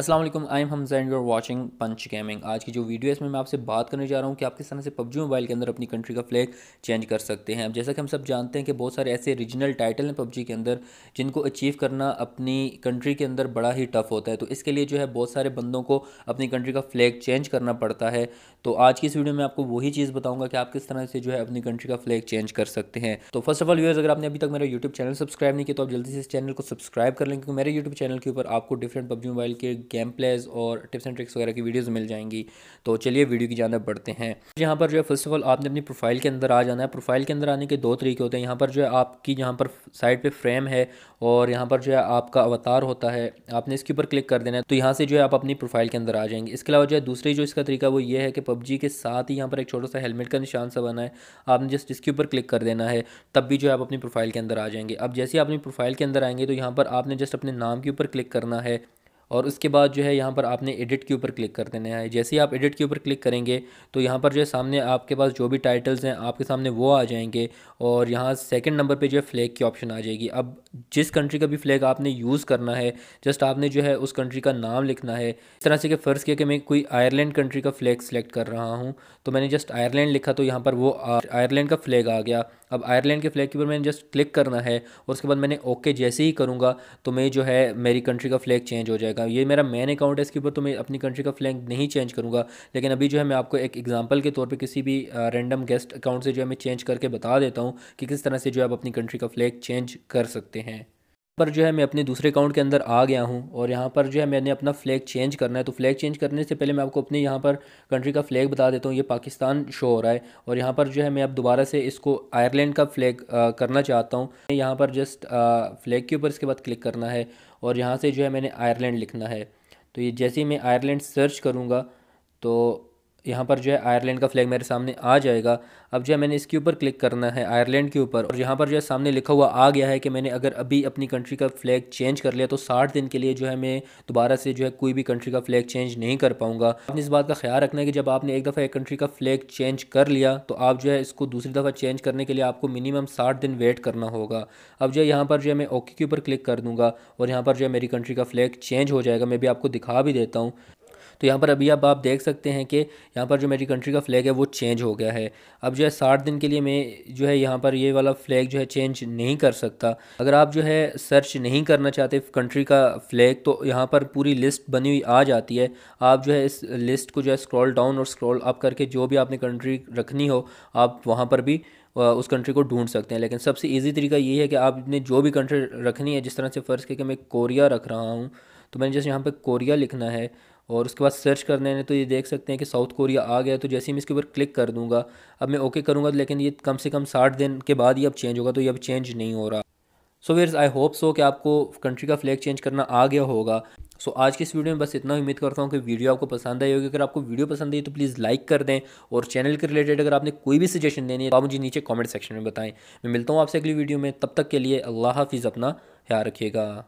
Aslam I am Hamza and you are Punch Gaming आज की जो वीडियो है इसमें मैं आपसे बात करने जा रहा हूँ कि आप किस तरह से पबजी मोबाइल के अंदर अपनी कंट्री का फ्लैग चेंज कर सकते हैं अब जैसा कि हम सब जानते हैं कि बहुत सारे ऐसे रीजनल टाइटल हैं पबजी के अंदर जिनको अचीव करना अपनी कंट्री के अंदर बड़ा ही टफ होता है तो इसके लिए जो है बहुत सारे बंदों को अपनी कंट्री का फ्लैग चेंज करना पड़ता है तो आज की इस वीडियो में आपको वही चीज़ बताऊँगा कि आप किस तरह से जो है अपनी कंट्री का फ्लैग चेंज कर सकते हैं तो फर्स्ट ऑफ ऑल व्यूअर्स अगर आपने अभी तक मेरा यूट्यूब चैनल सब्सक्राइब नहीं किया तो आप जल्दी से इस चैनल को सब्सक्राइब कर लें क्योंकि मेरे यूट्यूब चैनल के ऊपर आपको डिफरेंट पबजी मोबाइल के गेम प्लेज और टिप्स एंड ट्रिक्स वगैरह की वीडियोस मिल जाएंगी तो चलिए वीडियो की जानब बढ़ते हैं यहाँ पर जो है फर्स्ट ऑफ ऑल आपने अपनी प्रोफाइल के अंदर आ जाना है प्रोफाइल के अंदर आने के दो तरीके होते हैं यहाँ पर जो है आपकी यहाँ पर साइड पर फ्रेम है और यहाँ पर जो है आपका अवतार होता है आपने इसके ऊपर क्लिक कर देना है तो यहाँ से जो है आप अपनी प्रोफाइल के अंदर आ जाएंगे इसके अलावा जो है दूसरी जो इसका तरीका वो ये है कि पबजी के साथ ही यहाँ पर एक छोटा सा हेलमेट का निशान सा बना है आपने जस्ट इसके ऊपर क्लिक कर देना है तब भी जो है आप अपनी प्रोफाइल के अंदर आ जाएंगे अब जैसे ही आप अपनी प्रोफाइल के अंदर आएंगे तो यहाँ पर आपने जस्ट अपने नाम के ऊपर क्लिक करना है और उसके बाद जो है यहाँ पर आपने एडिट के ऊपर क्लिक कर देना है जैसे ही आप एडिट के ऊपर क्लिक करेंगे तो यहाँ पर जो है सामने आपके पास जो भी टाइटल्स हैं आपके सामने वो आ जाएंगे और यहाँ सेकेंड नंबर पर जो है फ्लैग की ऑप्शन आ जाएगी अब जिस कंट्री का भी फ्लैग आपने यूज़ करना है जस्ट आपने जो है उस कंट्री का नाम लिखना है इस तरह से कि फ़र्ज़ किया कि मैं कोई आयरलैंड कंट्री का फ्लैग सेलेक्ट कर रहा हूँ तो मैंने जस्ट आयरलैंड लिखा तो यहाँ पर वो आयरलैंड का फ्लैग आ गया अब आयरलैंड के फ्लैग के ऊपर मैंने जस्ट क्लिक करना है और उसके बाद मैंने ओके जैसे ही करूँगा तो मैं जो है मेरी कंट्री का फ्लैग चेंज हो जाएगा का ये मेरा मेन अकाउंट है इसके ऊपर तो मैं अपनी कंट्री का फ्लैग नहीं चेंज करूँगा लेकिन अभी जो है मैं आपको एक एग्जाम्पल के तौर पर किसी भी रेंडम गेस्ट अकाउंट से जो है मैं चेंज करके बता देता हूँ कि किस तरह से जो है आप अपनी कंट्री का फ्लैग चेंज कर सकते हैं पर जो है मैं अपने दूसरे अकाउंट के अंदर आ गया हूँ और यहाँ पर जो है मैंने अपना फ्लैग चेंज करना है तो फ्लैग चेंज करने से पहले मैं आपको अपने यहाँ पर कंट्री का फ्लैग बता देता हूँ ये पाकिस्तान शो हो रहा है और यहाँ पर जो है मैं अब दोबारा से इसको आयरलैंड का फ्लैग करना चाहता हूँ यहाँ पर जस्ट फ्लैग के ऊपर इसके बाद क्लिक करना है और यहाँ से जो है मैंने आयरलैंड लिखना है तो ये जैसे ही मैं आयरलैंड सर्च करूँगा तो यहाँ पर जो है आयरलैंड का फ्लैग मेरे सामने आ जाएगा अब जो है मैंने इसके ऊपर क्लिक करना है आयरलैंड के ऊपर और यहाँ पर जो है सामने लिखा हुआ आ गया है कि मैंने अगर अभी अपनी कंट्री का फ्लैग चेंज कर लिया तो साठ दिन के लिए जो है मैं दोबारा से जो है कोई भी कंट्री का फ्लैग चेंज नहीं कर पाऊँगा आपने इस बात का ख्याल रखना है कि जब आपने एक दफ़ा एक कंट्री का फ्लैग चेंज कर लिया तो आप जो है इसको दूसरी दफ़ा चेंज करने के लिए आपको मिनिमम साठ दिन वेट करना होगा अब जो है यहाँ पर जो है मैं ओके के ऊपर क्लिक कर दूँगा और यहाँ पर जो है मेरी कंट्री का फ्लैग चेंज हो जाएगा मैं भी आपको दिखा भी देता हूँ तो यहाँ पर अभी अब आप देख सकते हैं कि यहाँ पर जो मेरी कंट्री का फ्लैग है वो चेंज हो गया है अब जो है साठ दिन के लिए मैं जो है यहाँ पर ये वाला फ्लैग जो है चेंज नहीं कर सकता अगर आप जो है सर्च नहीं करना चाहते कंट्री का फ्लैग तो यहाँ पर पूरी लिस्ट बनी हुई आ जाती है आप जो है इस लिस्ट को जो है स्क्रॉल डाउन और स्क्रॉल अप करके जो भी आपने कंट्री रखनी हो आप वहाँ पर भी उस कंट्री को ढूंढ सकते हैं लेकिन सबसे इजी तरीका ये है कि आपने जो भी कंट्री रखनी है जिस तरह से फ़र्ज़ किया कि मैं कोरिया रख रहा हूँ तो मैंने जैसे यहाँ पे कोरिया लिखना है और उसके बाद सर्च करने ने तो ये देख सकते हैं कि साउथ कोरिया आ गया तो जैसे ही मैं इसके ऊपर क्लिक कर दूंगा अब मैं ओके करूंगा लेकिन ये कम से कम साठ दिन के बाद ही अब चेंज होगा तो ये अब चेंज नहीं हो रहा सो वेयर्स आई होप सो कि आपको कंट्री का फ्लैग चेंज करना आ गया होगा सो so, आज की इस वीडियो में बस इतना उम्मीद करता हूँ कि वीडियो आपको पसंद आई होगी अगर आपको वीडियो पसंद आई तो प्लीज़ लाइक कर दें और चैनल के रिलेटेड अगर आपने कोई भी सजेशन देनी है तो आप मुझे नीचे कमेंट सेक्शन में बताएं मैं मिलता हूँ आपसे अगली वीडियो में तब तक के लिए अल्लाह हाफिज़ अपना ख्याल रखिएगा